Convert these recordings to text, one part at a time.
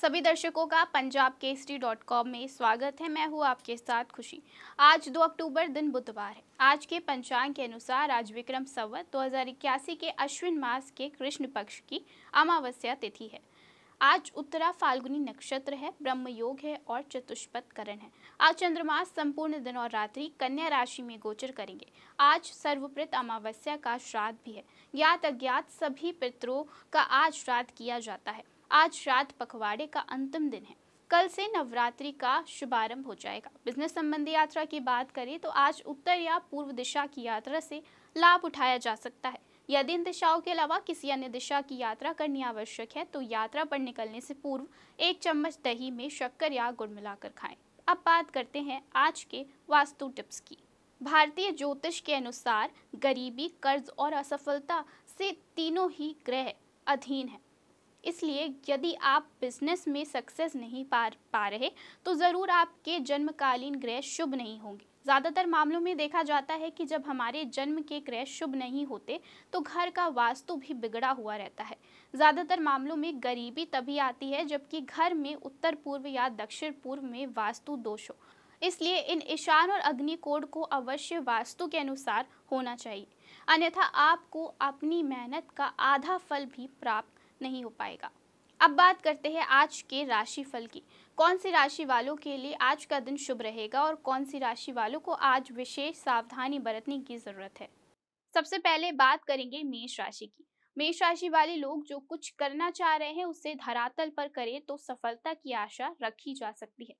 सभी दर्शकों का पंजाब केसरी डॉट कॉम में स्वागत है मैं हूँ आपके साथ खुशी आज 2 अक्टूबर दिन बुधवार है आज के पंचांग के अनुसार आज विक्रम संवत दो के अश्विन मास के कृष्ण पक्ष की अमावस्या तिथि है आज उत्तरा फाल्गुनी नक्षत्र है ब्रह्म योग है और चतुष्पथ करण है आज चंद्रमा संपूर्ण दिन और रात्रि कन्या राशि में गोचर करेंगे आज सर्वप्रत अमावस्या का श्राद्ध भी है ज्ञात अज्ञात सभी पितरों का आज श्राद्ध किया जाता है आज रात पखवाड़े का अंतिम दिन है कल से नवरात्रि का शुभारंभ हो जाएगा बिजनेस संबंधी यात्रा की बात करें तो आज उत्तर या पूर्व दिशा की यात्रा से लाभ उठाया जा सकता है यदि इन दिशाओं के अलावा किसी अन्य दिशा की यात्रा करनी आवश्यक है तो यात्रा पर निकलने से पूर्व एक चम्मच दही में शक्कर या गुड़ मिलाकर खाएं अब बात करते हैं आज के वास्तु टिप्स की भारतीय ज्योतिष के अनुसार गरीबी कर्ज और असफलता से तीनों ही ग्रह अधीन है इसलिए यदि आप बिजनेस में सक्सेस नहीं पा पा रहे तो ज़रूर आपके जन्मकालीन ग्रह शुभ नहीं होंगे ज़्यादातर मामलों में देखा जाता है कि जब हमारे जन्म के ग्रह शुभ नहीं होते तो घर का वास्तु भी बिगड़ा हुआ रहता है ज़्यादातर मामलों में गरीबी तभी आती है जबकि घर में उत्तर पूर्व या दक्षिण पूर्व में वास्तु दोष हो इसलिए इन ईशान और अग्नि कोड को अवश्य वास्तु के अनुसार होना चाहिए अन्यथा आपको अपनी मेहनत का आधा फल भी प्राप्त नहीं हो पाएगा अब बात करते हैं आज के राशिफल की कौन सी राशि वालों के लिए आज का दिन शुभ रहेगा और कौन सी राशि वालों को आज विशेष सावधानी बरतने की जरूरत है सबसे पहले बात करेंगे मेष राशि की मेष राशि वाले लोग जो कुछ करना चाह रहे हैं उसे धरातल पर करें तो सफलता की आशा रखी जा सकती है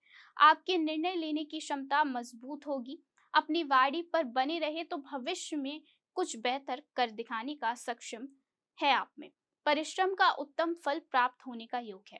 आपके निर्णय लेने की क्षमता मजबूत होगी अपनी वाड़ी पर बने रहे तो भविष्य में कुछ बेहतर कर दिखाने का सक्षम है आप में परिश्रम का उत्तम फल प्राप्त होने का योग है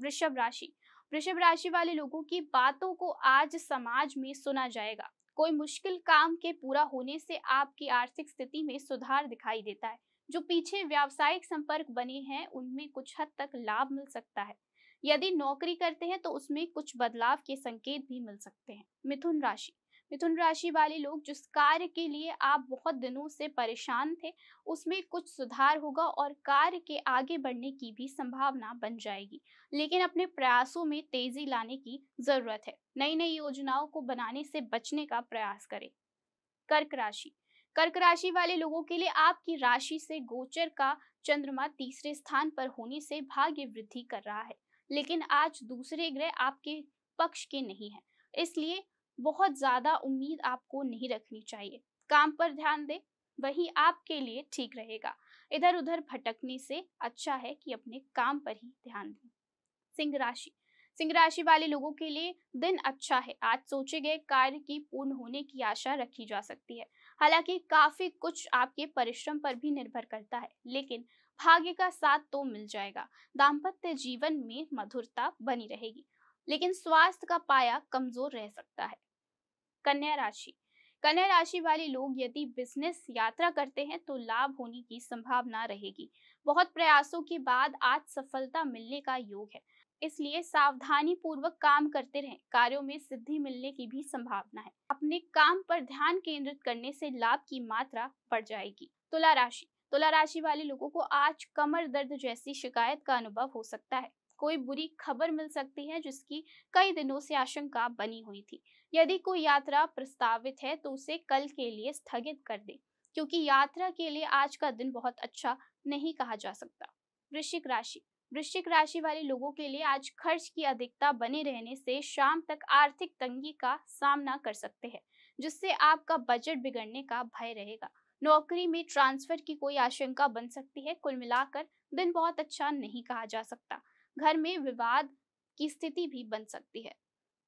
वृषभ राशि वृषभ राशि वाले लोगों की बातों को आज समाज में सुना जाएगा कोई मुश्किल काम के पूरा होने से आपकी आर्थिक स्थिति में सुधार दिखाई देता है जो पीछे व्यावसायिक संपर्क बने हैं उनमें कुछ हद तक लाभ मिल सकता है यदि नौकरी करते हैं तो उसमें कुछ बदलाव के संकेत भी मिल सकते हैं मिथुन राशि मिथुन राशि वाले लोग जिस कार्य के लिए आप बहुत दिनों से परेशान थे उसमें कुछ सुधार होगा और कार्य के आगे बढ़ने की भी संभावना बन जाएगी लेकिन अपने प्रयासों में तेजी लाने की जरूरत है नई नई योजनाओं को बनाने से बचने का प्रयास करें कर्क राशि कर्क राशि वाले लोगों के लिए आपकी राशि से गोचर का चंद्रमा तीसरे स्थान पर होने से भाग्य वृद्धि कर रहा है लेकिन आज दूसरे ग्रह आपके पक्ष के नहीं है इसलिए बहुत ज्यादा उम्मीद आपको नहीं रखनी चाहिए काम पर ध्यान दे वही आपके लिए ठीक रहेगा इधर उधर भटकने से अच्छा है कि अपने काम पर ही ध्यान दें सिंह राशि सिंह राशि वाले लोगों के लिए दिन अच्छा है आज सोचे गए कार्य की पूर्ण होने की आशा रखी जा सकती है हालांकि काफी कुछ आपके परिश्रम पर भी निर्भर करता है लेकिन भाग्य का साथ तो मिल जाएगा दाम्पत्य जीवन में मधुरता बनी रहेगी लेकिन स्वास्थ्य का पाया कमजोर रह सकता है कन्या राशि कन्या राशि वाले लोग यदि बिजनेस यात्रा करते हैं तो लाभ होने की संभावना रहेगी बहुत प्रयासों के बाद आज सफलता मिलने का योग है इसलिए सावधानी पूर्वक काम करते रहें कार्यों में सिद्धि मिलने की भी संभावना है अपने काम पर ध्यान केंद्रित करने से लाभ की मात्रा बढ़ जाएगी तुला राशि तुला राशि वाले लोगों को आज कमर दर्द जैसी शिकायत का अनुभव हो सकता है कोई बुरी खबर मिल सकती है जिसकी कई दिनों से आशंका बनी हुई थी यदि कोई यात्रा प्रस्तावित है तो उसे कल के लिए स्थगित कर दे क्योंकि यात्रा के लिए आज का दिन बहुत अच्छा नहीं कहा जा सकता वृश्चिक राशि वृश्चिक राशि वाले लोगों के लिए आज खर्च की अधिकता बने रहने से शाम तक आर्थिक तंगी का सामना कर सकते हैं जिससे आपका बजट बिगड़ने का भय रहेगा नौकरी में ट्रांसफर की कोई आशंका बन सकती है कुल मिलाकर दिन बहुत अच्छा नहीं कहा जा सकता घर में विवाद की स्थिति भी बन सकती है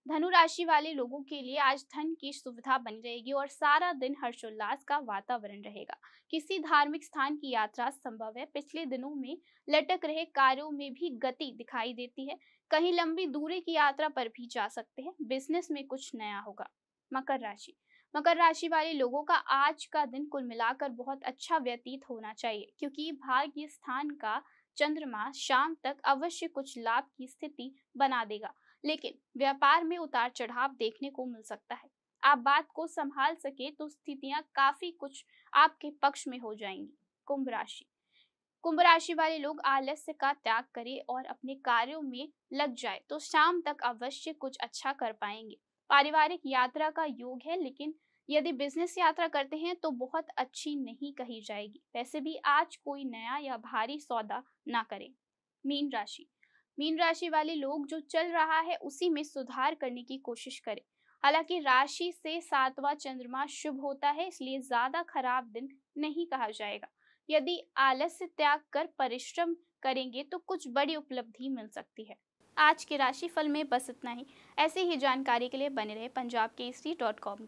धनु राशि वाले लोगों के लिए आज धन की सुविधा बनी रहेगी और सारा दिन हर्षोल्लास का वातावरण रहेगा किसी धार्मिक स्थान की यात्रा संभव है पिछले दिनों में लटक रहे कार्यों में भी गति दिखाई देती है कहीं लंबी दूरी की यात्रा पर भी जा सकते हैं बिजनेस में कुछ नया होगा मकर राशि मकर राशि वाले लोगों का आज का दिन कुल मिलाकर बहुत अच्छा व्यतीत होना चाहिए क्योंकि भाग्य स्थान का चंद्रमा शाम तक अवश्य कुछ लाभ की स्थिति बना देगा लेकिन व्यापार में उतार चढ़ाव देखने को मिल सकता है आप बात को संभाल सके तो स्थितियां काफी कुछ आपके पक्ष में हो जाएंगी कुंभ राशि कुंभ राशि वाले लोग आलस्य का त्याग करें और अपने कार्यों में लग जाए तो शाम तक अवश्य कुछ अच्छा कर पाएंगे पारिवारिक यात्रा का योग है लेकिन यदि बिजनेस यात्रा करते हैं तो बहुत अच्छी नहीं कही जाएगी वैसे भी आज कोई नया या भारी सौदा ना करें मीन राशि मीन राशि वाले लोग जो चल रहा है उसी में सुधार करने की कोशिश करें हालांकि राशि से सातवां चंद्रमा शुभ होता है इसलिए ज्यादा खराब दिन नहीं कहा जाएगा यदि आलस्य त्याग कर परिश्रम करेंगे तो कुछ बड़ी उपलब्धि मिल सकती है आज के राशि फल में बस इतना ही ऐसी ही जानकारी के लिए बने रहे पंजाब के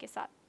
के साथ